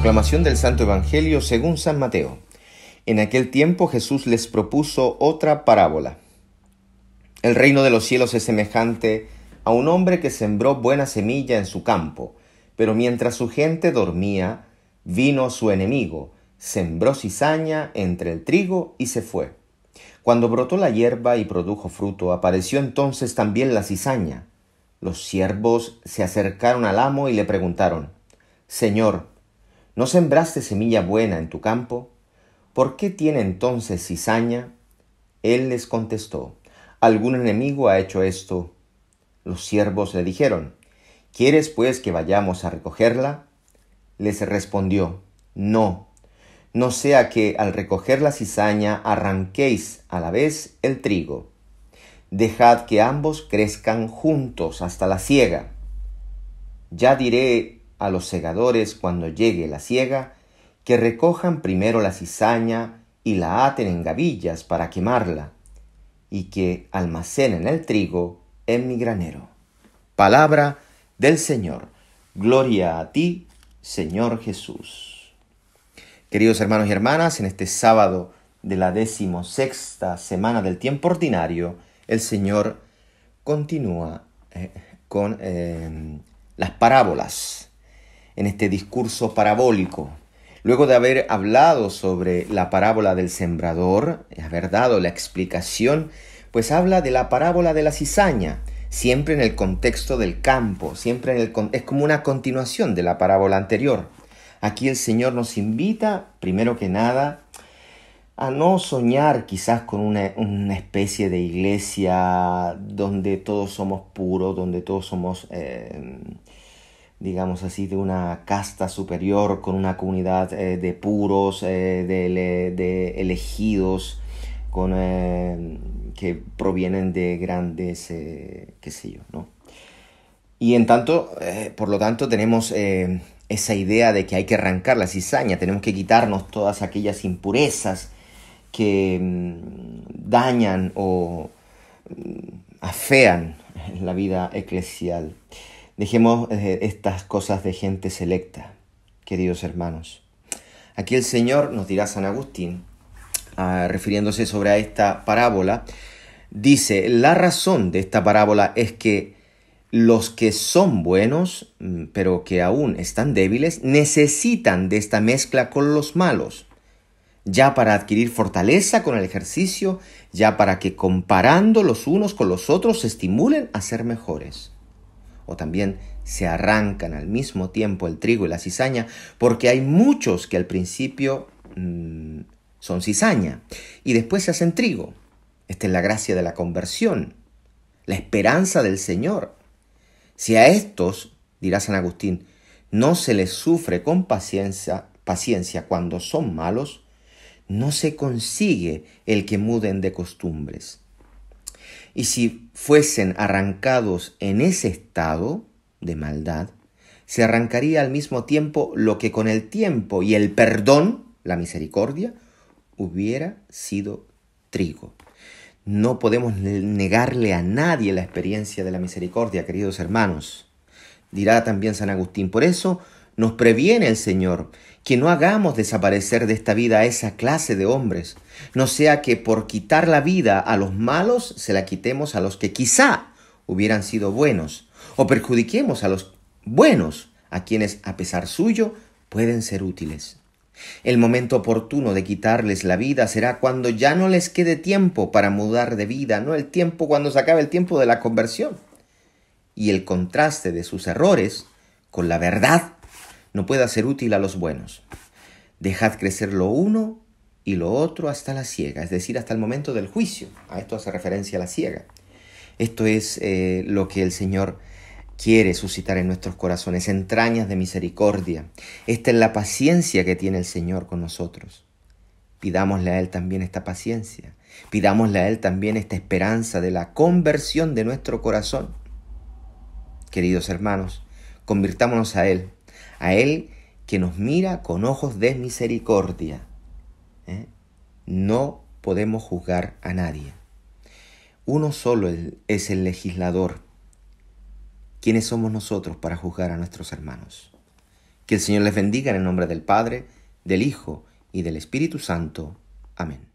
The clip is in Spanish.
Proclamación del Santo Evangelio según San Mateo. En aquel tiempo Jesús les propuso otra parábola. El reino de los cielos es semejante a un hombre que sembró buena semilla en su campo, pero mientras su gente dormía, vino su enemigo, sembró cizaña entre el trigo y se fue. Cuando brotó la hierba y produjo fruto, apareció entonces también la cizaña. Los siervos se acercaron al amo y le preguntaron, Señor, ¿No sembraste semilla buena en tu campo? ¿Por qué tiene entonces cizaña? Él les contestó, algún enemigo ha hecho esto. Los siervos le dijeron, ¿quieres pues que vayamos a recogerla? Les respondió, no, no sea que al recoger la cizaña arranquéis a la vez el trigo. Dejad que ambos crezcan juntos hasta la siega. Ya diré a los segadores cuando llegue la siega, que recojan primero la cizaña y la aten en gavillas para quemarla, y que almacenen el trigo en mi granero. Palabra del Señor. Gloria a ti, Señor Jesús. Queridos hermanos y hermanas, en este sábado de la decimosexta semana del tiempo ordinario, el Señor continúa eh, con eh, las parábolas en este discurso parabólico. Luego de haber hablado sobre la parábola del sembrador, haber dado la explicación, pues habla de la parábola de la cizaña, siempre en el contexto del campo, siempre en el es como una continuación de la parábola anterior. Aquí el Señor nos invita, primero que nada, a no soñar quizás con una, especie de iglesia donde todos somos puros, donde todos somos eh, digamos así, de una casta superior, con una comunidad eh, de puros, eh, de, elegidos, con, eh, que provienen de grandes, qué sé yo, ¿no? Y en tanto, por lo tanto, tenemos esa idea de que hay que arrancar la cizaña, tenemos que quitarnos todas aquellas impurezas que mm, dañan o mm, afean la vida eclesial. Dejemos eh, estas cosas de gente selecta, queridos hermanos. Aquí el Señor nos dirá San Agustín, ah, refiriéndose sobre esta parábola, dice, la razón de esta parábola es que los que son buenos, mm, pero que aún están débiles, necesitan de esta mezcla con los malos, ya para adquirir fortaleza con el ejercicio, ya para que comparando los unos con los otros se estimulen a ser mejores o también se arrancan al mismo tiempo el trigo y la cizaña, porque hay muchos que al principio mm, son cizaña y después se hacen trigo. Esta es la gracia de la conversión, la esperanza del Señor. Si a estos, dirá San Agustín, no se les sufre con paciencia, paciencia cuando son malos, no se consigue el que muden de costumbres. Y si fuesen arrancados en ese estado de maldad, se arrancaría al mismo tiempo lo que con el tiempo y el perdón, la misericordia, hubiera sido trigo. No podemos negarle a nadie la experiencia de la misericordia, queridos hermanos. Dirá también San Agustín, por eso nos previene el Señor que no hagamos desaparecer de esta vida a esa clase de hombres, no sea que por quitar la vida a los malos se la quitemos a los que quizá hubieran sido buenos, o perjudiquemos a los buenos, a quienes a pesar suyo pueden ser útiles. El momento oportuno de quitarles la vida será cuando ya no les quede tiempo para mudar de vida, no el tiempo cuando se acabe el tiempo de la conversión. Y el contraste de sus errores con la verdad no pueda ser útil a los buenos. Dejad crecer lo uno y lo otro hasta la ciega, es decir, hasta el momento del juicio. A esto hace referencia la ciega. Esto es eh, lo que el Señor quiere suscitar en nuestros corazones, entrañas de misericordia. Esta es la paciencia que tiene el Señor con nosotros. Pidámosle a Él también esta paciencia. Pidámosle a Él también esta esperanza de la conversión de nuestro corazón. Queridos hermanos, convirtámonos a Él a Él que nos mira con ojos de misericordia. ¿eh? No podemos juzgar a nadie. Uno solo es el legislador. ¿Quiénes somos nosotros para juzgar a nuestros hermanos? Que el Señor les bendiga en el nombre del Padre, del Hijo y del Espíritu Santo. Amén.